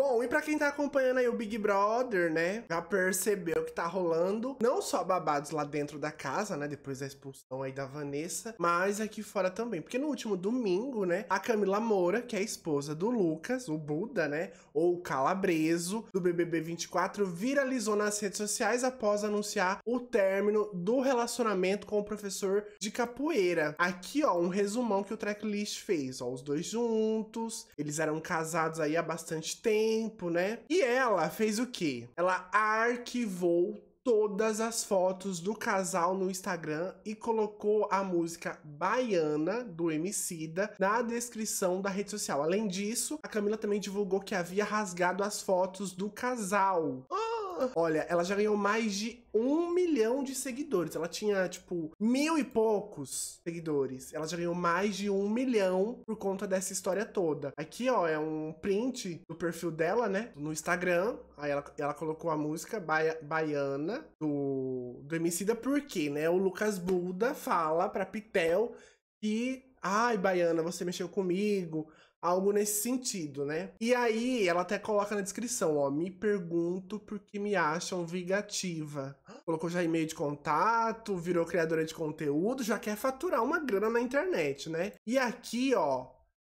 Bom, e para quem tá acompanhando aí o Big Brother, né, já percebeu que tá rolando não só babados lá dentro da casa, né, depois da expulsão aí da Vanessa, mas aqui fora também. Porque no último domingo, né, a Camila Moura, que é a esposa do Lucas, o Buda, né, ou o Calabreso, do BBB 24, viralizou nas redes sociais após anunciar o término do relacionamento com o professor de capoeira. Aqui, ó, um resumão que o tracklist fez, ó, os dois juntos, eles eram casados aí há bastante tempo, tempo, né? E ela fez o quê? Ela arquivou todas as fotos do casal no Instagram e colocou a música Baiana do Emicida na descrição da rede social. Além disso, a Camila também divulgou que havia rasgado as fotos do casal. Olha, ela já ganhou mais de um milhão de seguidores. Ela tinha, tipo, mil e poucos seguidores. Ela já ganhou mais de um milhão por conta dessa história toda. Aqui, ó, é um print do perfil dela, né? No Instagram. Aí ela, ela colocou a música Baia, Baiana do, do Emicida, porque, né? O Lucas Buda fala pra Pitel que. Ai, Baiana, você mexeu comigo. Algo nesse sentido, né? E aí, ela até coloca na descrição, ó. Me pergunto por que me acham vingativa. Colocou já e-mail de contato, virou criadora de conteúdo, já quer faturar uma grana na internet, né? E aqui, ó,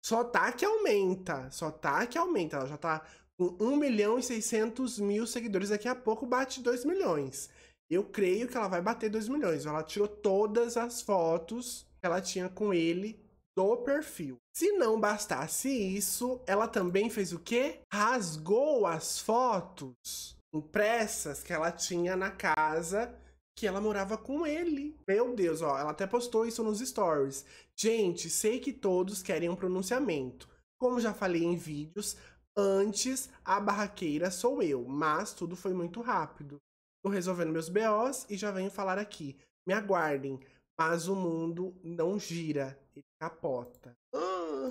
só tá que aumenta. Só tá que aumenta. Ela já tá com 1 milhão e 600 mil seguidores. Daqui a pouco bate 2 milhões. Eu creio que ela vai bater 2 milhões. Ela tirou todas as fotos que ela tinha com ele do perfil. Se não bastasse isso, ela também fez o quê? Rasgou as fotos impressas que ela tinha na casa que ela morava com ele. Meu Deus, ó, ela até postou isso nos stories. Gente, sei que todos querem um pronunciamento. Como já falei em vídeos, antes a barraqueira sou eu, mas tudo foi muito rápido. Tô resolvendo meus BOs e já venho falar aqui. Me aguardem, mas o mundo não gira, capota. Ah.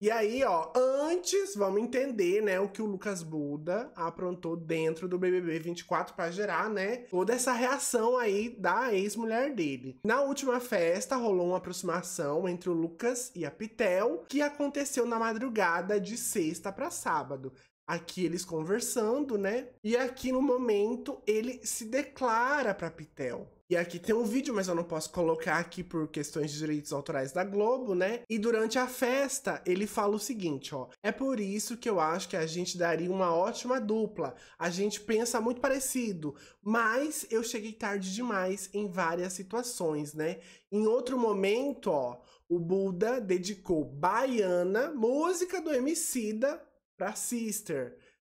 E aí, ó, antes vamos entender, né, o que o Lucas Buda aprontou dentro do BBB 24 para gerar, né, toda essa reação aí da ex-mulher dele. Na última festa rolou uma aproximação entre o Lucas e a Pitel, que aconteceu na madrugada de sexta para sábado. Aqui eles conversando, né? E aqui no momento ele se declara para Pitel. E aqui tem um vídeo, mas eu não posso colocar aqui por questões de direitos autorais da Globo, né? E durante a festa, ele fala o seguinte, ó: "É por isso que eu acho que a gente daria uma ótima dupla. A gente pensa muito parecido, mas eu cheguei tarde demais em várias situações, né? Em outro momento, ó, o Buda dedicou Baiana, música do Emicida, pra sister.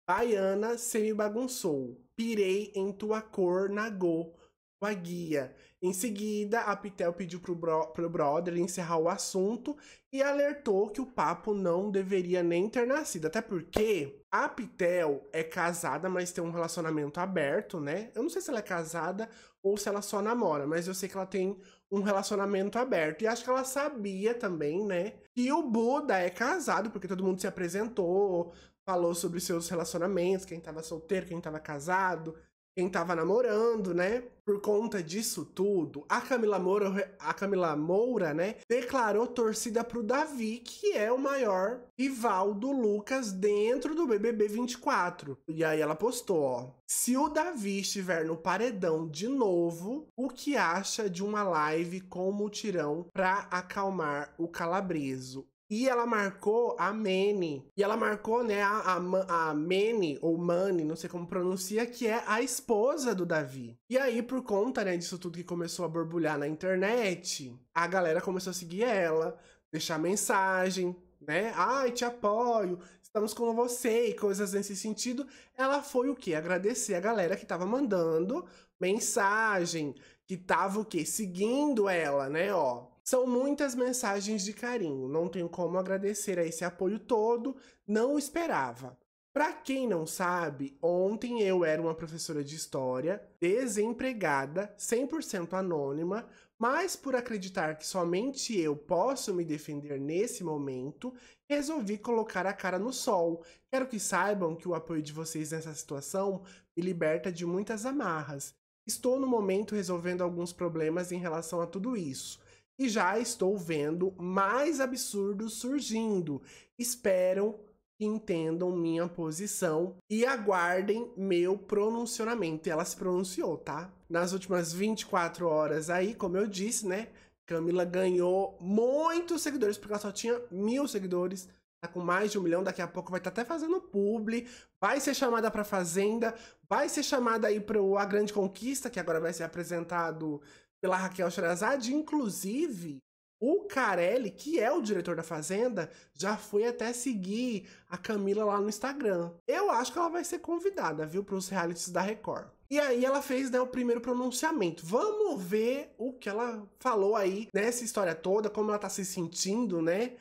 Baiana, cê me bagunçou. Pirei em tua cor, nagô, tua guia. Em seguida, a Pitel pediu pro, bro pro brother encerrar o assunto e alertou que o papo não deveria nem ter nascido. Até porque a Pitel é casada, mas tem um relacionamento aberto, né? Eu não sei se ela é casada ou se ela só namora, mas eu sei que ela tem um relacionamento aberto. E acho que ela sabia também, né? Que o Buda é casado, porque todo mundo se apresentou, falou sobre seus relacionamentos, quem estava solteiro, quem estava casado, quem tava namorando, né? Por conta disso tudo, a Camila Moura, a Camila Moura, né, declarou torcida pro Davi, que é o maior rival do Lucas dentro do BBB 24. E aí ela postou, ó: "Se o Davi estiver no paredão de novo, o que acha de uma live com o mutirão pra acalmar o calabreso? E ela marcou a Manny. E ela marcou, né, a, a, a Manny, ou Manny, não sei como pronuncia, que é a esposa do Davi. E aí, por conta, né, disso tudo que começou a borbulhar na internet, a galera começou a seguir ela, deixar mensagem, né? Ai, te apoio, estamos com você e coisas nesse sentido. Ela foi o quê? Agradecer a galera que tava mandando mensagem, que tava o quê? Seguindo ela, né, ó são muitas mensagens de carinho, não tenho como agradecer a esse apoio todo, não esperava. Para quem não sabe, ontem eu era uma professora de história, desempregada, 100% anônima, mas por acreditar que somente eu posso me defender nesse momento, resolvi colocar a cara no sol. Quero que saibam que o apoio de vocês nessa situação me liberta de muitas amarras. Estou no momento resolvendo alguns problemas em relação a tudo isso. E já estou vendo mais absurdos surgindo. Esperam que entendam minha posição e aguardem meu pronunciamento. Ela se pronunciou, tá? Nas últimas 24 horas aí, como eu disse, né? Camila ganhou muitos seguidores, porque ela só tinha mil seguidores. Tá com mais de um milhão, daqui a pouco vai estar tá até fazendo publi, vai ser chamada pra Fazenda, vai ser chamada aí pro A Grande Conquista, que agora vai ser apresentado pela Raquel Sherazade, inclusive o Carelli, que é o diretor da Fazenda, já foi até seguir a Camila lá no Instagram. Eu acho que ela vai ser convidada, viu, para os realities da Record. E aí ela fez né, o primeiro pronunciamento. Vamos ver o que ela falou aí nessa história toda, como ela tá se sentindo, né?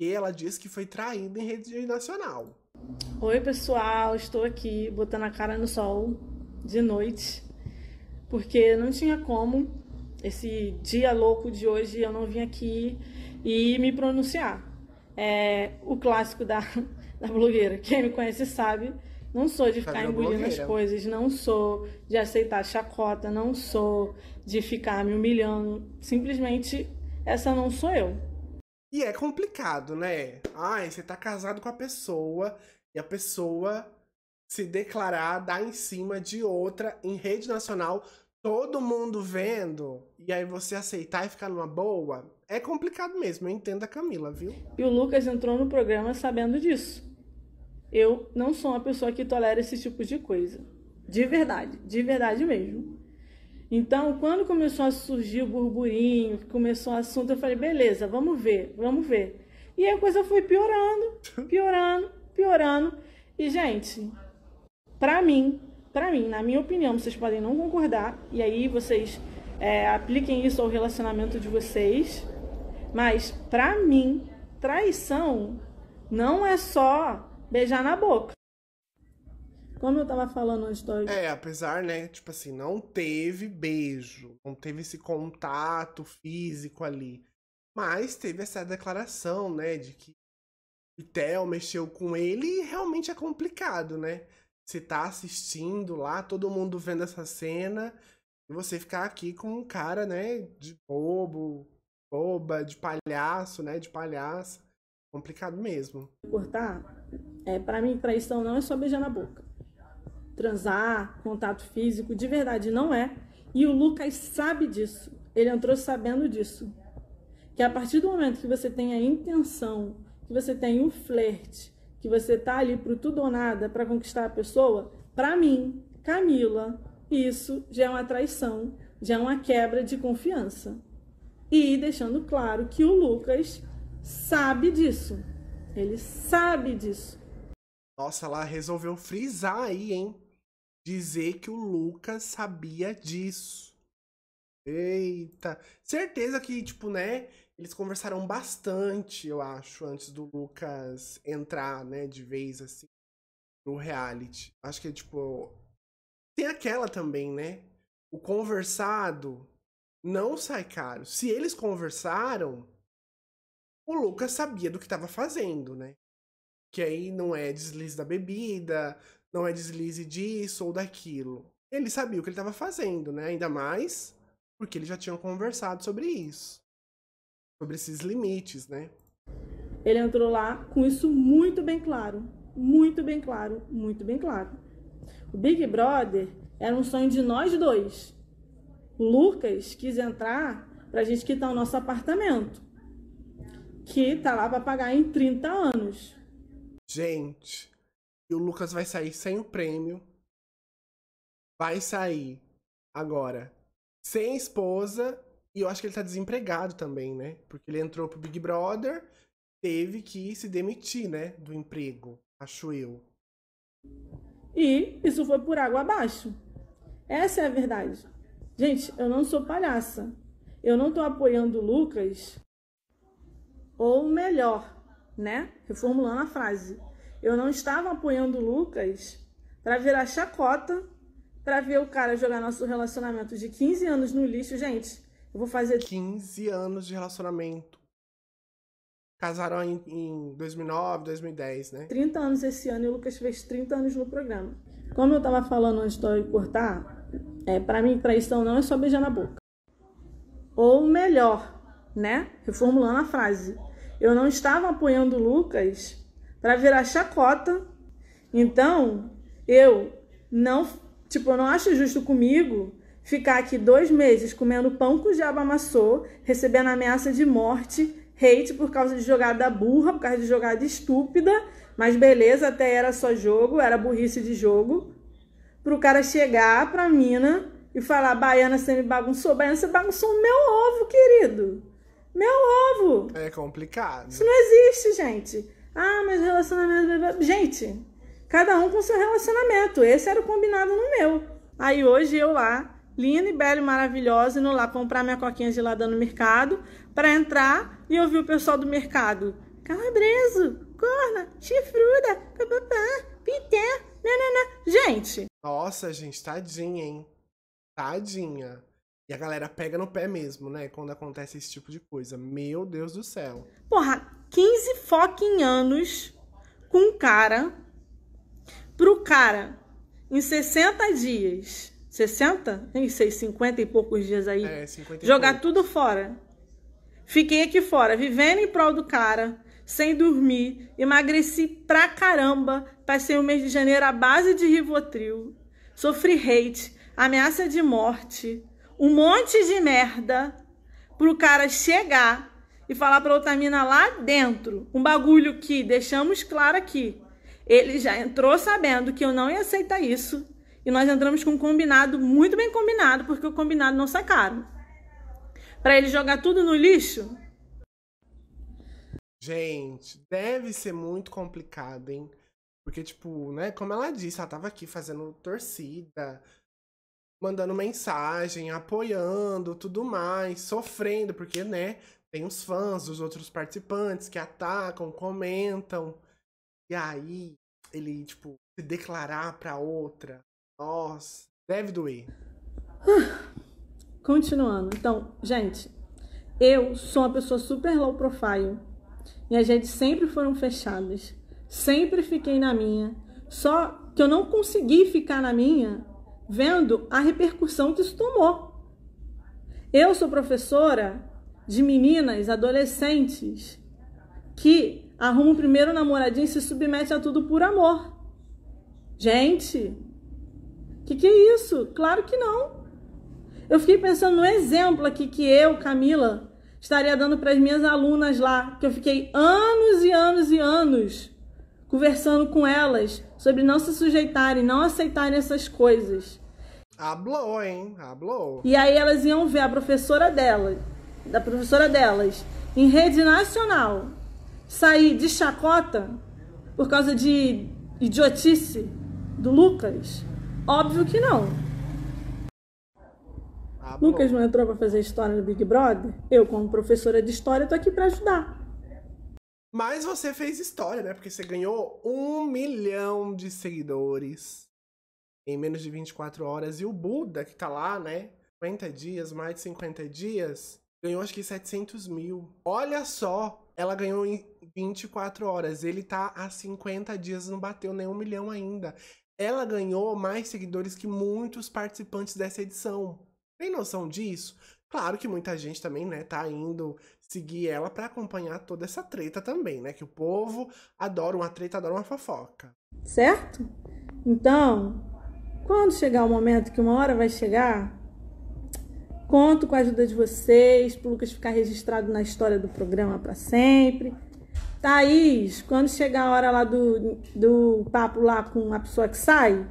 E ela disse que foi traída em rede nacional. Oi, pessoal, estou aqui botando a cara no sol de noite, porque não tinha como esse dia louco de hoje eu não vim aqui e me pronunciar. É o clássico da, da blogueira. Quem me conhece sabe, não sou de ficar engolindo as coisas, não sou de aceitar chacota, não sou de ficar me humilhando. Simplesmente essa não sou eu. E é complicado, né? Ai, você tá casado com a pessoa e a pessoa se declarar, dar em cima de outra em rede nacional todo mundo vendo e aí você aceitar e ficar numa boa, é complicado mesmo. Eu entendo a Camila, viu? E o Lucas entrou no programa sabendo disso. Eu não sou uma pessoa que tolera esse tipo de coisa. De verdade, de verdade mesmo. Então, quando começou a surgir o burburinho, começou o assunto, eu falei, beleza, vamos ver, vamos ver. E a coisa foi piorando, piorando, piorando. E, gente, para mim, para mim, na minha opinião, vocês podem não concordar, e aí vocês é, apliquem isso ao relacionamento de vocês, mas para mim, traição não é só beijar na boca. Como eu tava falando antes história. É, apesar, né, tipo assim, não teve beijo, não teve esse contato físico ali. Mas teve essa declaração, né, de que o Theo mexeu com ele e realmente é complicado, né? você tá assistindo lá, todo mundo vendo essa cena, e você ficar aqui com um cara, né, de bobo, boba, de palhaço, né, de palhaça. Complicado mesmo. Cortar, é, para mim, traição não é só beijar na boca. Transar, contato físico, de verdade não é. E o Lucas sabe disso. Ele entrou sabendo disso. Que a partir do momento que você tem a intenção, que você tem o um flerte, que você tá ali pro tudo ou nada para conquistar a pessoa, para mim, Camila, isso já é uma traição, já é uma quebra de confiança. E deixando claro que o Lucas sabe disso. Ele sabe disso. Nossa, ela resolveu frisar aí, hein? Dizer que o Lucas sabia disso. Eita. Certeza que, tipo, né? Eles conversaram bastante, eu acho, antes do Lucas entrar, né, de vez assim, no reality. Acho que é tipo. Tem aquela também, né? O conversado não sai caro. Se eles conversaram, o Lucas sabia do que estava fazendo, né? Que aí não é deslize da bebida, não é deslize disso ou daquilo. Ele sabia o que ele estava fazendo, né? Ainda mais porque eles já tinham conversado sobre isso sobre esses limites, né? Ele entrou lá com isso muito bem claro, muito bem claro, muito bem claro. O Big Brother era um sonho de nós dois. O Lucas quis entrar para a gente quitar o nosso apartamento, que tá lá para pagar em 30 anos. Gente, e o Lucas vai sair sem o prêmio. Vai sair agora sem esposa e eu acho que ele tá desempregado também, né? Porque ele entrou pro Big Brother, teve que se demitir, né? Do emprego, acho eu. E isso foi por água abaixo. Essa é a verdade. Gente, eu não sou palhaça. Eu não tô apoiando o Lucas. Ou melhor, né? Reformulando a frase. Eu não estava apoiando o Lucas para virar chacota, para ver o cara jogar nosso relacionamento de 15 anos no lixo, gente eu vou fazer 15 anos de relacionamento. Casaram em, em 2009, 2010, né? 30 anos esse ano e o Lucas fez 30 anos no programa. Como eu estava falando antes de cortar, é, para mim, traição não é só beijar na boca. Ou melhor, né? Reformulando a frase. Eu não estava apoiando o Lucas para virar chacota. Então, eu não, tipo, eu não acho justo comigo ficar aqui dois meses comendo pão com o diabo amassou, recebendo ameaça de morte, hate por causa de jogada burra, por causa de jogada estúpida, mas beleza, até era só jogo, era burrice de jogo, pro cara chegar pra mina e falar, Baiana, você me bagunçou, Baiana, você bagunçou meu ovo, querido. Meu ovo! É complicado. Isso não existe, gente. Ah, mas relacionamento. Gente, cada um com seu relacionamento. Esse era o combinado no meu. Aí hoje eu lá linda e bela e maravilhosa, indo lá comprar minha coquinha gelada no mercado, para entrar e ouvir o pessoal do mercado. Calabreso, corna, chifruda, papapá, pité, nananã. Gente! Nossa, gente, tadinha, hein? Tadinha. E a galera pega no pé mesmo, né? Quando acontece esse tipo de coisa. Meu Deus do céu. Porra, 15 fucking anos com cara. Pro cara, em 60 dias, 60? Nem sei, 50 e poucos dias aí. É, 50 e Jogar poucos. tudo fora. Fiquei aqui fora, vivendo em prol do cara, sem dormir, emagreci pra caramba, passei o mês de janeiro à base de Rivotril, sofri hate, ameaça de morte, um monte de merda pro cara chegar e falar pra outra mina lá dentro, um bagulho que deixamos claro aqui. Ele já entrou sabendo que eu não ia aceitar isso e nós entramos com um combinado muito bem combinado, porque o combinado não caro. Para ele jogar tudo no lixo? Gente, deve ser muito complicado, hein? Porque, tipo, né, como ela disse, ela tava aqui fazendo torcida, mandando mensagem, apoiando, tudo mais, sofrendo, porque, né, tem os fãs dos outros participantes que atacam, comentam. E aí, ele, tipo, se declarar pra outra, nossa, deve doer. Continuando. Então, gente, eu sou uma pessoa super low profile. e as gente sempre foram fechadas. Sempre fiquei na minha. Só que eu não consegui ficar na minha vendo a repercussão que isso tomou. Eu sou professora de meninas, adolescentes, que arrumam o primeiro namoradinho e se submete a tudo por amor. Gente, que que é isso? Claro que não. Eu fiquei pensando no exemplo aqui que eu, Camila, estaria dando para as minhas alunas lá, que eu fiquei anos e anos e anos conversando com elas sobre não se sujeitarem, não aceitarem essas coisas. Hablou, hein? Hablou. E aí elas iam ver a professora dela, da professora delas, em rede nacional, sair de chacota por causa de idiotice do Lucas. Óbvio que não. Ah, Lucas não entrou para fazer história no Big Brother? Eu, como professora de história, tô aqui para ajudar. Mas você fez história, né? Porque você ganhou um milhão de seguidores em menos de 24 horas. E o Buda, que tá lá, né? 50 dias, mais de 50 dias, ganhou acho que 700 mil. Olha só, ela ganhou em 24 horas. Ele tá há 50 dias, não bateu nem um milhão ainda ela ganhou mais seguidores que muitos participantes dessa edição. Tem noção disso? Claro que muita gente também, né, tá indo seguir ela para acompanhar toda essa treta também, né? Que o povo adora uma treta, adora uma fofoca. Certo? Então, quando chegar o momento que uma hora vai chegar, conto com a ajuda de vocês, pro Lucas ficar registrado na história do programa para sempre. Thaís, quando chegar a hora lá do, do papo lá com a pessoa que sai,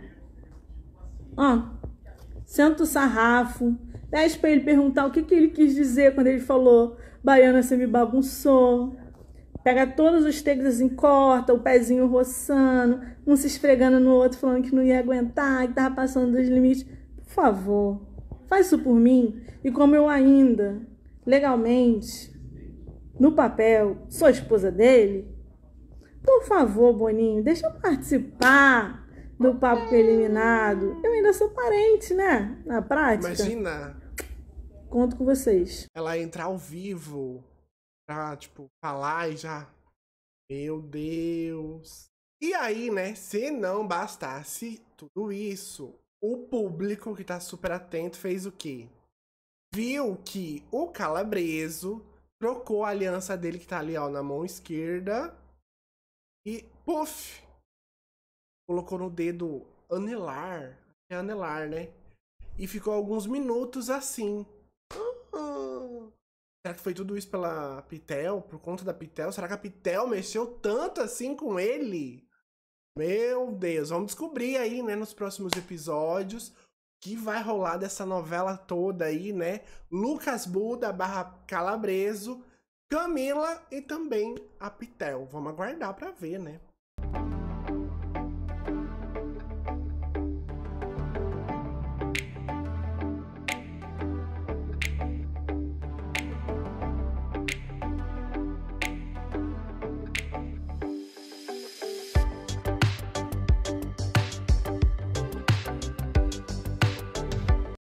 ó, senta o sarrafo, pede para ele perguntar o que, que ele quis dizer quando ele falou, baiana, você me bagunçou. Pega todos os textos assim, corta, o pezinho roçando, um se esfregando no outro, falando que não ia aguentar, que tava passando dos limites. Por favor, faz isso por mim. E como eu ainda, legalmente, no papel, sou a esposa dele? Por favor, Boninho, deixa eu participar do papo eliminado Eu ainda sou parente, né? Na prática. Imagina. Conto com vocês. Ela entrar ao vivo pra, tipo, falar e já. Meu Deus. E aí, né? Se não bastasse tudo isso, o público que tá super atento fez o quê? Viu que o calabreso trocou a aliança dele que tá ali, ó, na mão esquerda. E, puf! Colocou no dedo anelar. É anelar, né? E ficou alguns minutos assim. Será que foi tudo isso pela Pitel? Por conta da Pitel? Será que a Pitel mexeu tanto assim com ele? Meu Deus, vamos descobrir aí, né, nos próximos episódios que vai rolar dessa novela toda aí, né? Lucas Buda barra Calabreso, Camila e também a Pitel. Vamos aguardar para ver, né?